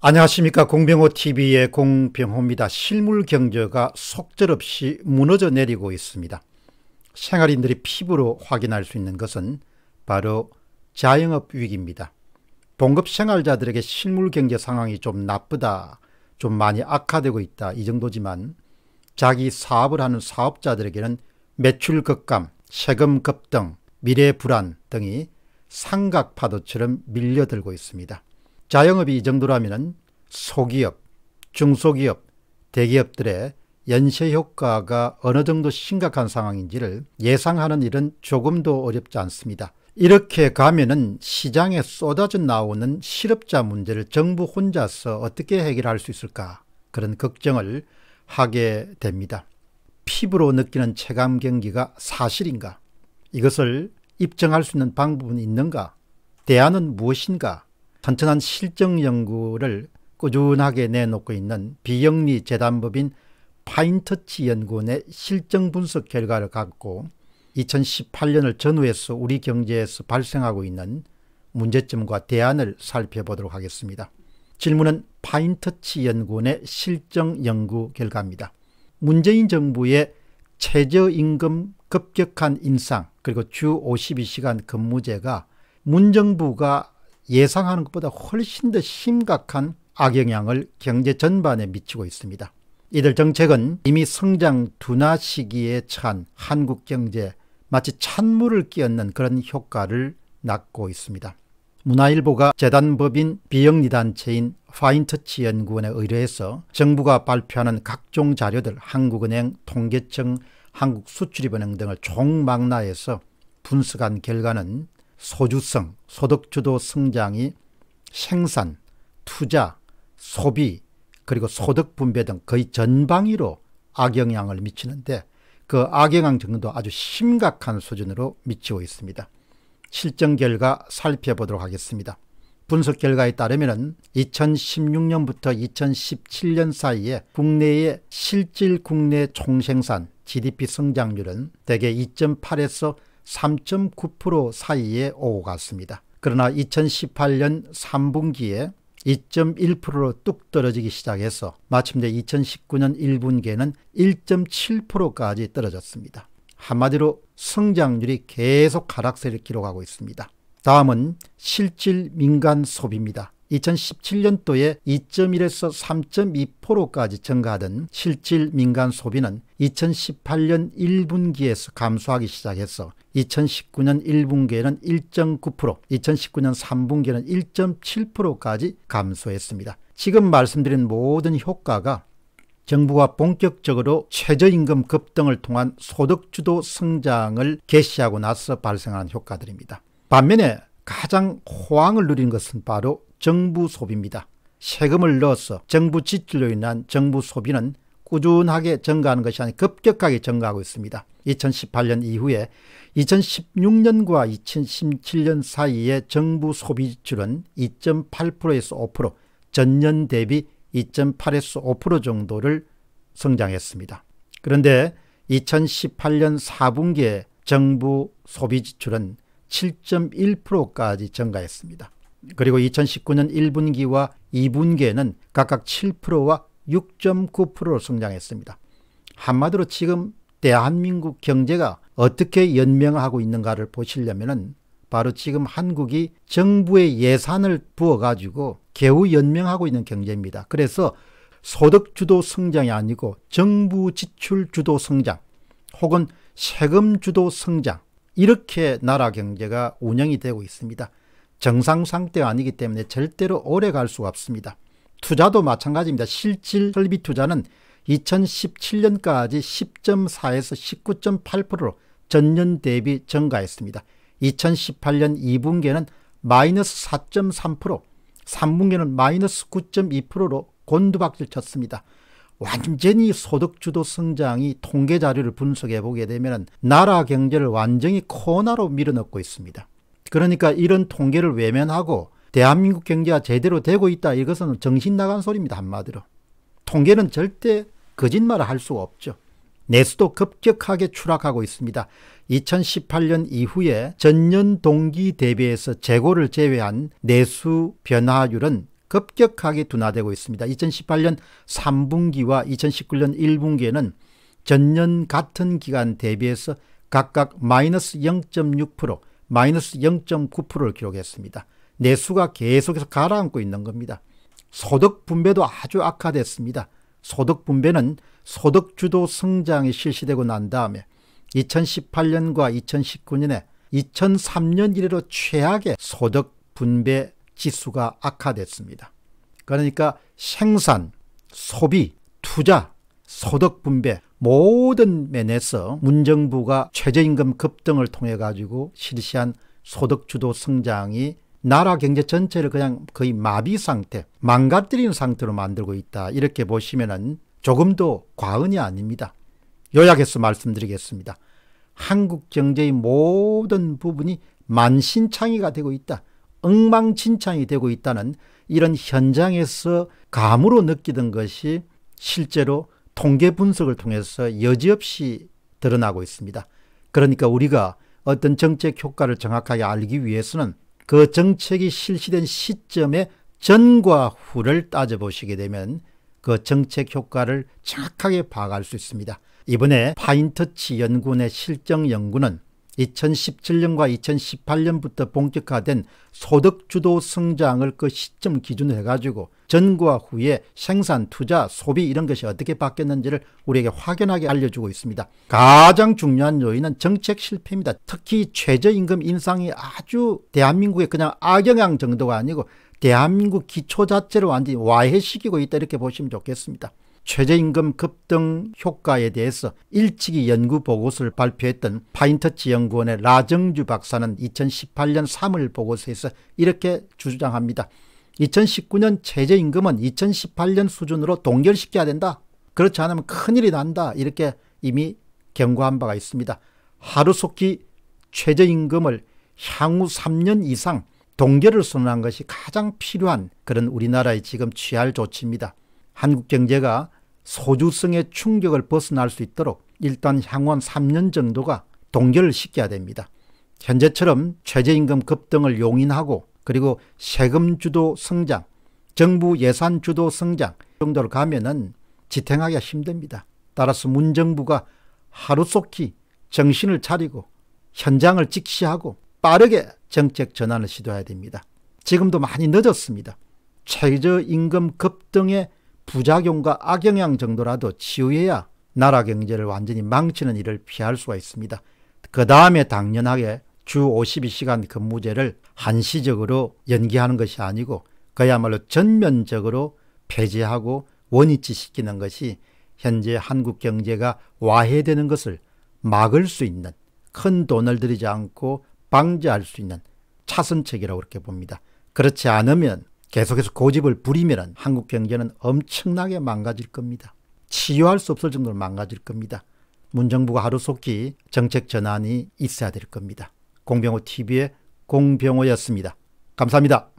안녕하십니까 공병호TV의 공병호입니다. 실물 경제가 속절없이 무너져 내리고 있습니다. 생활인들이 피부로 확인할 수 있는 것은 바로 자영업 위기입니다. 봉급 생활자들에게 실물 경제 상황이 좀 나쁘다, 좀 많이 악화되고 있다 이 정도지만 자기 사업을 하는 사업자들에게는 매출 급감, 세금 급등, 미래 불안 등이 삼각파도처럼 밀려들고 있습니다. 자영업이 이 정도라면 소기업, 중소기업, 대기업들의 연쇄 효과가 어느 정도 심각한 상황인지를 예상하는 일은 조금도 어렵지 않습니다. 이렇게 가면은 시장에 쏟아져 나오는 실업자 문제를 정부 혼자서 어떻게 해결할 수 있을까 그런 걱정을 하게 됩니다. 피부로 느끼는 체감 경기가 사실인가? 이것을 입증할 수 있는 방법은 있는가? 대안은 무엇인가? 천천한실정 연구를 꾸준하게 내놓고 있는 비영리 재단법인 파인터치 연구원의 실정 분석 결과를 갖고 2018년을 전후해서 우리 경제에서 발생하고 있는 문제점과 대안을 살펴보도록 하겠습니다. 질문은 파인터치 연구원의 실증 연구 결과입니다. 문재인 정부의 최저임금 급격한 인상 그리고 주 52시간 근무제가 문정부가 예상하는 것보다 훨씬 더 심각한 악영향을 경제 전반에 미치고 있습니다. 이들 정책은 이미 성장 둔화 시기에 처 한국 경제 마치 찬물을 끼얹는 그런 효과를 낳고 있습니다. 문화일보가 재단법인 비영리단체인 파인터치 연구원에 의뢰해서 정부가 발표하는 각종 자료들 한국은행, 통계청, 한국수출입은행 등을 총망라해서 분석한 결과는 소주성, 소득주도 성장이 생산, 투자, 소비, 그리고 소득 분배 등 거의 전방위로 악영향을 미치는데 그 악영향 정도 아주 심각한 수준으로 미치고 있습니다. 실정 결과 살펴보도록 하겠습니다. 분석 결과에 따르면 2016년부터 2017년 사이에 국내의 실질 국내 총생산 GDP 성장률은 대개 2.8에서 3.9% 사이에 오 갔습니다. 그러나 2018년 3분기에 2.1%로 뚝 떨어지기 시작해서 마침내 2019년 1분기에는 1.7%까지 떨어졌습니다. 한마디로 성장률이 계속 하락세를 기록하고 있습니다. 다음은 실질 민간 소비입니다. 2017년도에 2.1에서 3.2%까지 증가하던 실질 민간 소비는 2018년 1분기에서 감소하기 시작해서 2019년 1분기에는 1.9%, 2019년 3분기에는 1.7%까지 감소했습니다. 지금 말씀드린 모든 효과가 정부가 본격적으로 최저임금 급등을 통한 소득주도 성장을 개시하고 나서 발생한 효과들입니다. 반면에 가장 호황을 누린 것은 바로 정부 소비입니다. 세금을 넣어서 정부 지출로 인한 정부 소비는 꾸준하게 증가하는 것이 아닌 급격하게 증가하고 있습니다. 2018년 이후에 2016년과 2017년 사이에 정부 소비 지출은 2.8%에서 5% 전년 대비 2.8에서 5% 정도를 성장했습니다. 그런데 2018년 4분기에 정부 소비 지출은 7.1%까지 증가했습니다. 그리고 2019년 1분기와 2분기에는 각각 7%와 6.9%로 성장했습니다. 한마디로 지금 대한민국 경제가 어떻게 연명하고 있는가를 보시려면 바로 지금 한국이 정부의 예산을 부어가지고 개우 연명하고 있는 경제입니다. 그래서 소득 주도 성장이 아니고 정부 지출 주도 성장 혹은 세금 주도 성장 이렇게 나라 경제가 운영이 되고 있습니다. 정상 상태 아니기 때문에 절대로 오래 갈 수가 없습니다. 투자도 마찬가지입니다. 실질 설비 투자는 2017년까지 10.4에서 19.8%로 전년 대비 증가했습니다. 2018년 2분기에는 마이너스 4.3%, 3분기는 마이너스 9.2%로 곤두박질 쳤습니다. 완전히 소득주도 성장이 통계 자료를 분석해 보게 되면 나라 경제를 완전히 코너로 밀어넣고 있습니다. 그러니까 이런 통계를 외면하고 대한민국 경제가 제대로 되고 있다 이것은 정신 나간 소리입니다 한마디로. 통계는 절대 거짓말을 할 수가 없죠. 내수도 급격하게 추락하고 있습니다. 2018년 이후에 전년 동기 대비해서 재고를 제외한 내수 변화율은 급격하게 둔화되고 있습니다. 2018년 3분기와 2019년 1분기에는 전년 같은 기간 대비해서 각각 마이너스 0.6%, 마이너스 0.9%를 기록했습니다. 내수가 계속해서 가라앉고 있는 겁니다. 소득 분배도 아주 악화됐습니다. 소득 분배는 소득 주도 성장이 실시되고 난 다음에 2018년과 2019년에 2003년 이래로 최악의 소득 분배 지수가 악화됐습니다. 그러니까 생산, 소비, 투자, 소득 분배 모든 면에서 문정부가 최저임금 급등을 통해 가지고 실시한 소득 주도 성장이 나라 경제 전체를 그냥 거의 마비 상태, 망가뜨린 상태로 만들고 있다. 이렇게 보시면은 조금도 과언이 아닙니다. 요약해서 말씀드리겠습니다. 한국 경제의 모든 부분이 만신창이가 되고 있다. 엉망진창이 되고 있다는 이런 현장에서 감으로 느끼던 것이 실제로 통계 분석을 통해서 여지없이 드러나고 있습니다. 그러니까 우리가 어떤 정책 효과를 정확하게 알기 위해서는 그 정책이 실시된 시점의 전과 후를 따져보시게 되면 그 정책 효과를 정확하게 파악할 수 있습니다. 이번에 파인터치 연구원의 실정 연구는 2017년과 2018년부터 본격화된 소득주도 성장을 그 시점 기준으로 해가지고 전과 후에 생산, 투자, 소비 이런 것이 어떻게 바뀌었는지를 우리에게 확연하게 알려주고 있습니다. 가장 중요한 요인은 정책 실패입니다. 특히 최저임금 인상이 아주 대한민국의 그냥 악영향 정도가 아니고 대한민국 기초 자체를 완전히 와해시키고 있다 이렇게 보시면 좋겠습니다. 최저임금 급등 효과에 대해서 일찍이 연구 보고서를 발표했던 파인터치 연구원의 라정주 박사는 2018년 3월 보고서에서 이렇게 주장합니다. 2019년 최저임금은 2018년 수준으로 동결시켜야 된다. 그렇지 않으면 큰일이 난다. 이렇게 이미 경고한 바가 있습니다. 하루속히 최저임금을 향후 3년 이상 동결을 선언한 것이 가장 필요한 그런 우리나라의 지금 취할 조치입니다. 한국 경제가 소주성의 충격을 벗어날 수 있도록 일단 향원 3년 정도가 동결 시켜야 됩니다. 현재처럼 최저임금 급등을 용인하고 그리고 세금 주도 성장, 정부 예산 주도 성장 정도로 가면은 지탱하기가 힘듭니다. 따라서 문정부가 하루속히 정신을 차리고 현장을 직시하고 빠르게 정책 전환을 시도해야 됩니다. 지금도 많이 늦었습니다. 최저임금 급등의 부작용과 악영향 정도라도 치유해야 나라 경제를 완전히 망치는 일을 피할 수가 있습니다. 그 다음에 당연하게 주 52시간 근무제를 한시적으로 연기하는 것이 아니고 그야말로 전면적으로 폐지하고 원위치시키는 것이 현재 한국 경제가 와해되는 것을 막을 수 있는 큰 돈을 들이지 않고 방지할 수 있는 차선책이라고 그렇게 봅니다. 그렇지 않으면 계속해서 고집을 부리면 한국 경제는 엄청나게 망가질 겁니다. 치유할 수 없을 정도로 망가질 겁니다. 문정부가 하루속히 정책 전환이 있어야 될 겁니다. 공병호 TV의 공병호였습니다. 감사합니다.